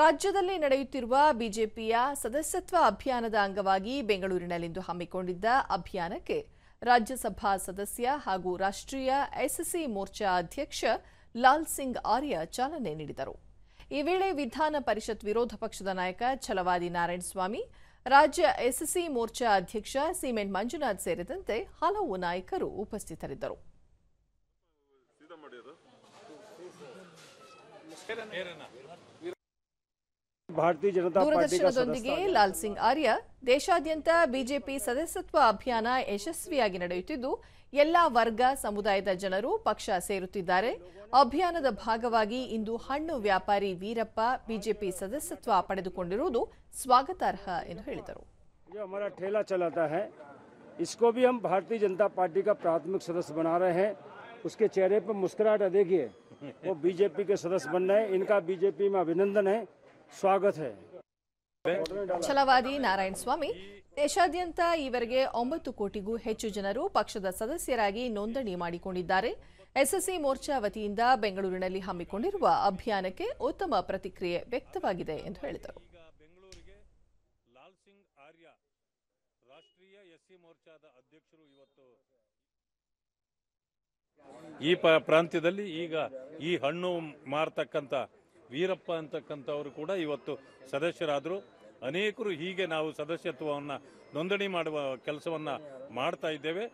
ರಾಜ್ಯದಲ್ಲಿ ನಡೆಯುತ್ತಿರುವ ಬಿಜೆಪಿಯ ಸದಸ್ಯತ್ವ ಅಭಿಯಾನದ ಅಂಗವಾಗಿ ಬೆಂಗಳೂರಿನಲ್ಲಿಂದು ಹಮ್ಮಿಕೊಂಡಿದ್ದ ಅಭಿಯಾನಕ್ಕೆ ರಾಜ್ಯಸಭಾ ಸದಸ್ಯ ಹಾಗೂ ರಾಷ್ಟ್ರೀಯ ಎಸ್ಸಿ ಮೋರ್ಚಾ ಅಧ್ಯಕ್ಷ ಲಾಲ್ ಸಿಂಗ್ ಆರ್ಯ ಚಾಲನೆ ನೀಡಿದರು ಈ ವೇಳೆ ವಿಧಾನ ಪರಿಷತ್ ವಿರೋಧ ಪಕ್ಷದ ನಾಯಕ ಛಲವಾದಿ ನಾರಾಯಣಸ್ವಾಮಿ ರಾಜ್ಯ ಎಸ್ಸಿ ಮೋರ್ಚಾ ಅಧ್ಯಕ್ಷ ಸಿಮೆಂಟ್ ಮಂಜುನಾಥ್ ಸೇರಿದಂತೆ ಹಲವು ನಾಯಕರು ಉಪಸ್ಥಿತರಿದ್ದರು ಭಾರತೀಯ ಜನತಾ ದೂರದರ್ಶನದೊಂದಿಗೆ ಲಾಲ್ ಸಿಂಗ್ ಆರ್ಯ ದೇಶಾದ್ಯಂತ ಬಿಜೆಪಿ ಸದಸ್ಯತ್ವ ಅಭಿಯಾನ ಯಶಸ್ವಿಯಾಗಿ ನಡೆಯುತ್ತಿದ್ದು ಎಲ್ಲಾ ವರ್ಗ ಸಮುದಾಯದ ಜನರು ಪಕ್ಷ ಸೇರುತ್ತಿದ್ದಾರೆ ಅಭಿಯಾನದ ಭಾಗವಾಗಿ ಇಂದು ಹಣ್ಣು ವ್ಯಾಪಾರಿ ವೀರಪ್ಪ ಬಿಜೆಪಿ ಸದಸ್ಯತ್ವ ಪಡೆದುಕೊಂಡಿರುವುದು ಸ್ವಾಗತಾರ್ಹ ಎಂದು ಹೇಳಿದರು इसको भी हम भारतीय जनता पार्टी का प्राथमिक सदस्य बना रहे हैं उसके चेहरे पर मुस्कुराहट देखिए वो बीजेपी के सदस्य बन रहे इनका बीजेपी में अभिनंदन है ಸ್ವಾಗತ ಛಲವಾದಿ ನಾರಾಯಣ ಸ್ವಾಮಿ ದೇಶಾದ್ಯಂತ ಈವರೆಗೆ ಒಂಬತ್ತು ಕೋಟಿಗೂ ಹೆಚ್ಚು ಜನರು ಪಕ್ಷದ ಸದಸ್ಯರಾಗಿ ನೋಂದಣಿ ಮಾಡಿಕೊಂಡಿದ್ದಾರೆ ಎಸ್ಎಸ್ಸಿ ಮೋರ್ಚಾ ವತಿಯಿಂದ ಬೆಂಗಳೂರಿನಲ್ಲಿ ಹಮ್ಮಿಕೊಂಡಿರುವ ಅಭಿಯಾನಕ್ಕೆ ಉತ್ತಮ ಪ್ರತಿಕ್ರಿಯೆ ವ್ಯಕ್ತವಾಗಿದೆ ಎಂದು ಹೇಳಿದರು ಈ ಪ್ರಾಂತ್ಯದಲ್ಲಿ ಈಗ ಈ ಹಣ್ಣು ಮಾರತಕ್ಕಂಥ ವೀರಪ್ಪ ಅಂತಕ್ಕಂಥವರು ಕೂಡ ಇವತ್ತು ಸದಸ್ಯರಾದರು ಅನೇಕರು ಹೀಗೆ ನಾವು ಸದಸ್ಯತ್ವವನ್ನು ನೋಂದಣಿ ಮಾಡುವ ಕೆಲಸವನ್ನು ಮಾಡ್ತಾ ಇದ್ದೇವೆ